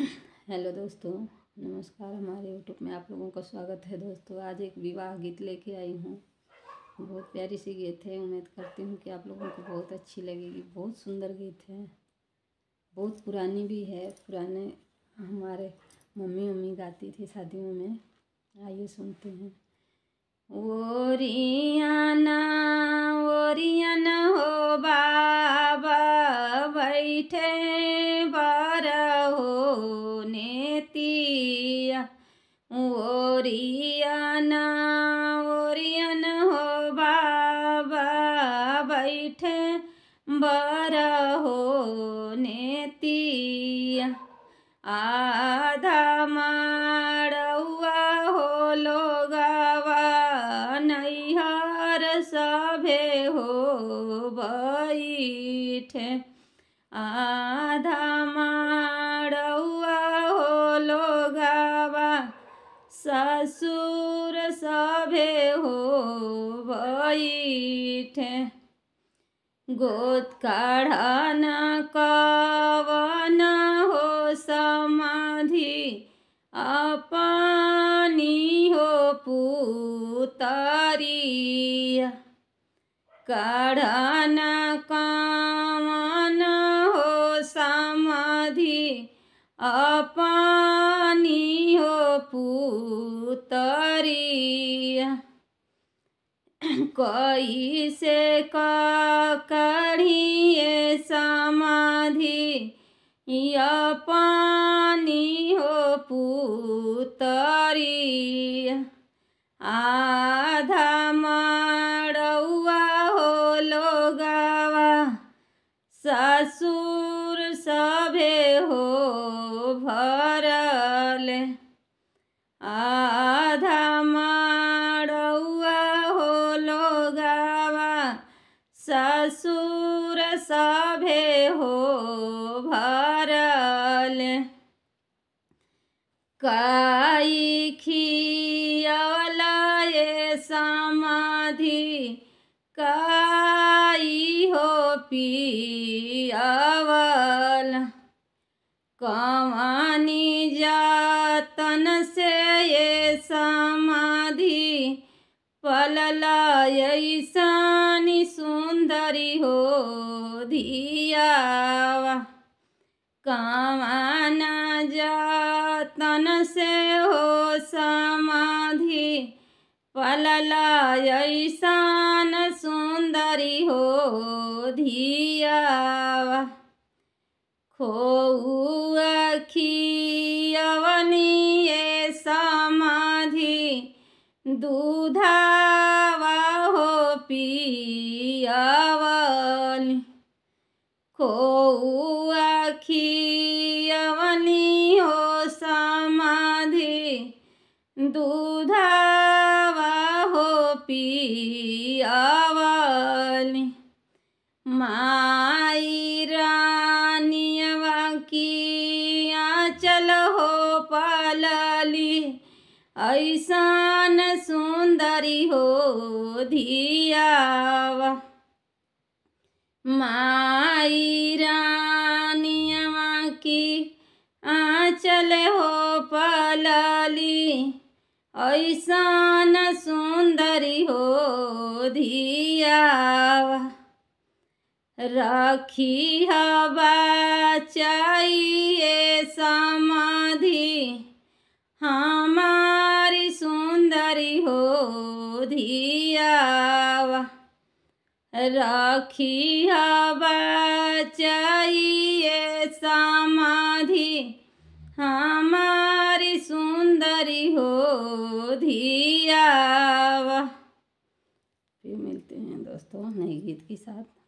hello दोस्तों नमस्कार हमारे यूट्यूब में आप लोगों का स्वागत है दोस्तों आज एक विवाह गीत लेके आई हूँ बहुत प्यारी सी गीत है उम्मीद करती हूँ कि आप लोगों को बहुत अच्छी लगेगी बहुत सुंदर गीत है बहुत पुरानी भी है पुराने हमारे मम्मी उम्मी गाती थी शादियों में आइए सुनते हैं वो रियाना वो रियाना हो बाबा बैठे ओरियाना ओरियन हो बाबा बैठे बर हो नेतिया आधा माड़ुआ हो लोगावा नैहर सभे हो बैठे आधा मा हो थे गोद काढ़ा न कवन हो समाधि अपानी हो पुतरी काढ़ा न कवन हो समाधि अपनी कैसे करिए समाधि या पानी हो पुतरी आधा मड़ौआ हो लोगावा ससुर सभे हो भा असुर सभे हो भरल काई समाधि काई हो पियावल कमानी जातन से ये समाधि पलला सम हो धियावा कमाना जातन से हो समाधि पलला ऐसान सुंदरी हो धियावा खो ये समाधि दूधावा हो पिया खो आखी हो समाधि दूधावा हो पियावनी माई रानियवा की चल हो पलली ऐसान सुंदरी हो धियावा माई रानियवा की आँचल हो पलली ऐसन सुंदरी हो धिया रखी हवा चाहिए समाधि हमारी सुंदरी हो धिया राखी बचाइए समाधि हमारी सुंदरी हो धिया मिलते हैं दोस्तों नए गीत के साथ